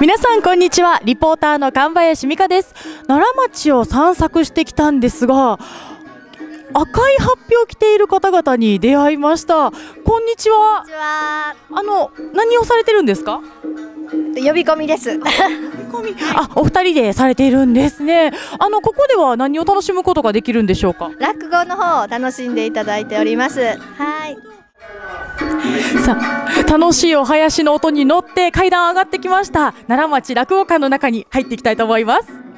皆さんこんにちはリポーターの神林美香です奈良町を散策してきたんですが赤い発表を着ている方々に出会いましたこんにちはあの何をされてるんですか呼び込みです呼び込みあお二人でされているんですねあのここでは何を楽しむことができるんでしょうか落語の方を楽しんでいただいておりますはいさあ楽しいお囃子の音に乗って階段上がってきました奈良町落語館の中に入っていきたいと思います。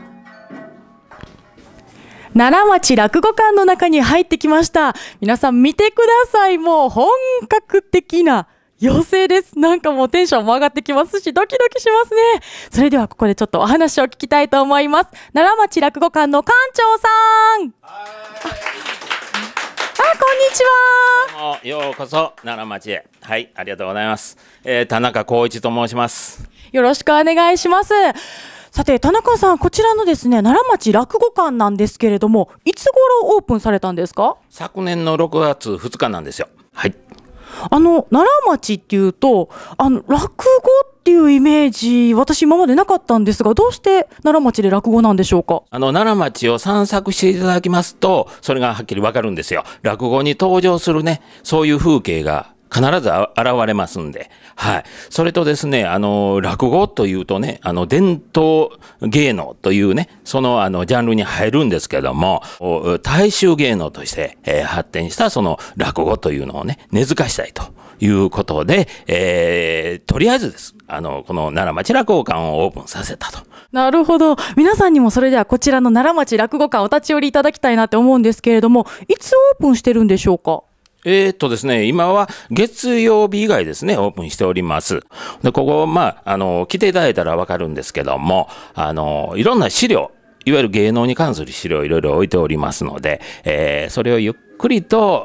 奈良町落語館の中に入ってきました。皆さん見てください。もう本格的な妖精です。なんかもうテンションも上がってきますし、ドキドキしますね。それではここでちょっとお話を聞きたいと思います。奈良町落語館の館長さん。あ、こんにちは。ようこそ奈良町へ。はい、ありがとうございます。えー、田中光一と申します。よろしくお願いします。さて、田中さん、こちらのですね、奈良町落語館なんですけれども、いつ頃オープンされたんですか昨年の6月2日なんですよ。はい。あの、奈良町っていうと、あの、落語っていうイメージ、私今までなかったんですが、どうして奈良町で落語なんでしょうかあの、奈良町を散策していただきますと、それがはっきりわかるんですよ。落語に登場するね、そういう風景が必ず現れますんで。はい。それとですね、あの、落語というとね、あの、伝統芸能というね、その、あの、ジャンルに入るんですけども、大衆芸能として、えー、発展したその落語というのをね、根付かしたいということで、えー、とりあえずです。あの、この奈良町落語館をオープンさせたと。なるほど。皆さんにもそれではこちらの奈良町落語館お立ち寄りいただきたいなって思うんですけれども、いつオープンしてるんでしょうかえっとですね、今は月曜日以外ですね、オープンしております。で、ここ、まあ、あの、来ていただいたらわかるんですけども、あの、いろんな資料、いわゆる芸能に関する資料いろいろ置いておりますので、えー、それをゆっくりと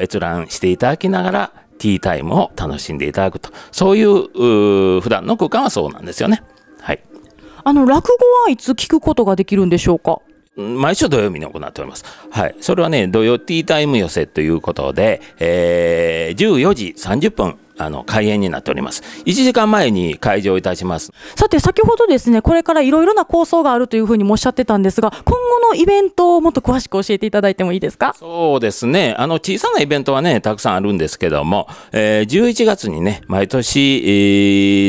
閲覧していただきながら、ティータイムを楽しんでいただくと。そういう、う普段の空間はそうなんですよね。はい。あの、落語はいつ聞くことができるんでしょうか毎週土曜日に行っております。はい。それはね、土曜ティータイム寄せということで、えー、14時30分、あの、開演になっております。1時間前に開場いたします。さて、先ほどですね、これからいろいろな構想があるというふうにもおっしゃってたんですが、今後のイベントをもっと詳しく教えていただいてもいいですかそうですね。あの、小さなイベントはね、たくさんあるんですけども、えー、11月にね、毎年、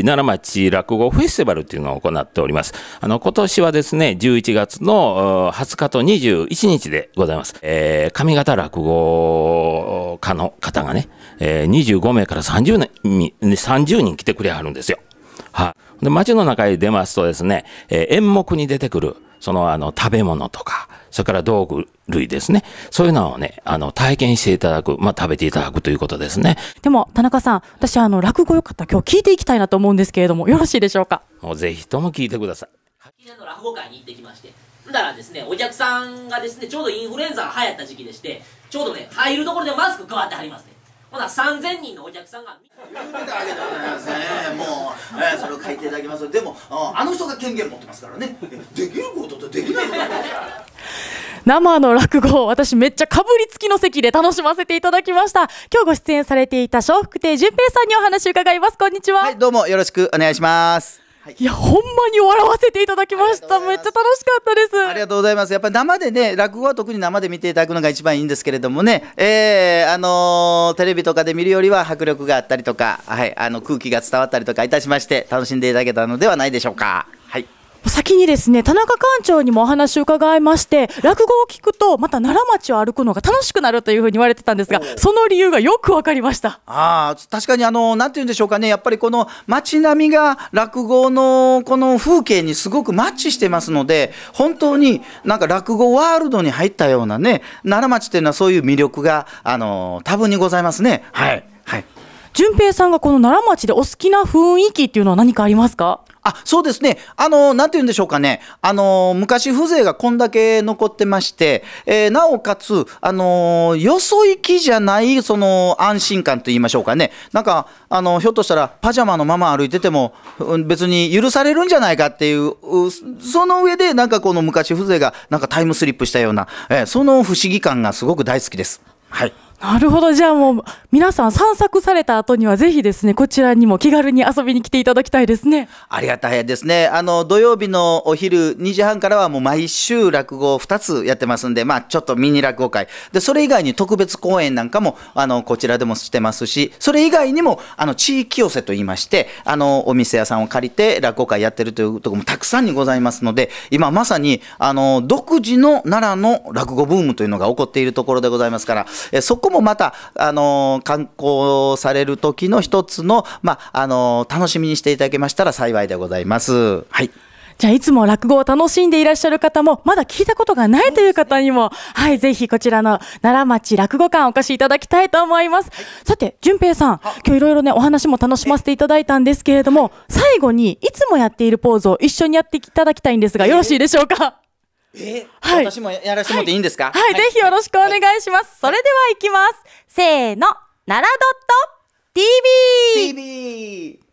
えー、奈良町落語フェスティバルっていうのを行っております。あの、今年はですね、11月の20日と21日でございます。えー、上方落語家の方がね、えー、25名から30人、30人来てくれはるんですよ。はい、で、街の中へ出ますとですね、えー、演目に出てくる、そのあの食べ物とか、それから道具類ですね。そういうのをね、あの、体験していただく、まあ、食べていただくということですね。でも、田中さん、私、あの、落語よかった今日聞いていきたいなと思うんですけれども、よろしいでしょうか。もうぜひとも聞いてください。秋田の落語会に行ってきまして、だらですね、お客さんがですね、ちょうどインフルエンザが流行った時期でして、ちょうどね、入るところでマスクわってはります、ねほな3000人のお客さんが言うてたわけでございますねもう、えー、それを書いていただきますでもあの人が権限持ってますからねできることとできないこと生の落語私めっちゃかぶりつきの席で楽しませていただきました今日ご出演されていた笑福亭淳平さんにお話伺いますこんにちははいどうもよろしくお願いしますい、いやほんまに笑わせていただきましためっちゃ楽しかったですありがとうございますやっぱり生でね落語は特に生で見ていただくのが一番いいんですけれどもねえー、あのー、テレビとかで見るよりは迫力があったりとかはいあの空気が伝わったりとかいたしまして楽しんでいただけたのではないでしょうかはい先にですね田中館長にもお話を伺いまして落語を聞くとまた奈良町を歩くのが楽しくなるというふうに言われてたんですがその理由がよく分かりましたあ確かにあのなんて言うんでしょうかねやっぱりこの町並みが落語のこの風景にすごくマッチしてますので本当になんか落語ワールドに入ったようなね奈良町っていうのはそういう魅力があの多分にございますねはい。はい、順平さんがこの奈良町でお好きな雰囲気っていうのは何かありますかあ、そうですね。あの、なんて言うんでしょうかね。あの、昔風情がこんだけ残ってまして、えー、なおかつ、あの、よそ行きじゃない、その、安心感と言いましょうかね。なんか、あの、ひょっとしたら、パジャマのまま歩いてても、別に許されるんじゃないかっていう、その上で、なんかこの昔風情が、なんかタイムスリップしたような、えー、その不思議感がすごく大好きです。はい。なるほど。じゃあもう、皆さん散策された後にはぜひですね、こちらにも気軽に遊びに来ていただきたいですね。ありがたいですね。あの、土曜日のお昼2時半からはもう毎週落語2つやってますんで、まあちょっとミニ落語会。で、それ以外に特別公演なんかも、あの、こちらでもしてますし、それ以外にも、あの、地域寄せと言いまして、あの、お店屋さんを借りて落語会やってるというとこもたくさんにございますので、今まさに、あの、独自の奈良の落語ブームというのが起こっているところでございますから、えそこもまた、あの観光される時の一つの、まあ、あの楽しみにしていただけましたら幸いでございます。はい。じゃあ、いつも落語を楽しんでいらっしゃる方も、まだ聞いたことがないという方にも、ね、はい、ぜひこちらの奈良町落語館お越しいただきたいと思います。はい、さて、淳平さん、今日いろいろね、お話も楽しませていただいたんですけれども、最後にいつもやっているポーズを一緒にやっていただきたいんですが、よろしいでしょうかえはい、私もやらせてもらっていいんですか、はい、はいはい、ぜひよろしくお願いします、はい、それではいきますせーの奈良 .tv TV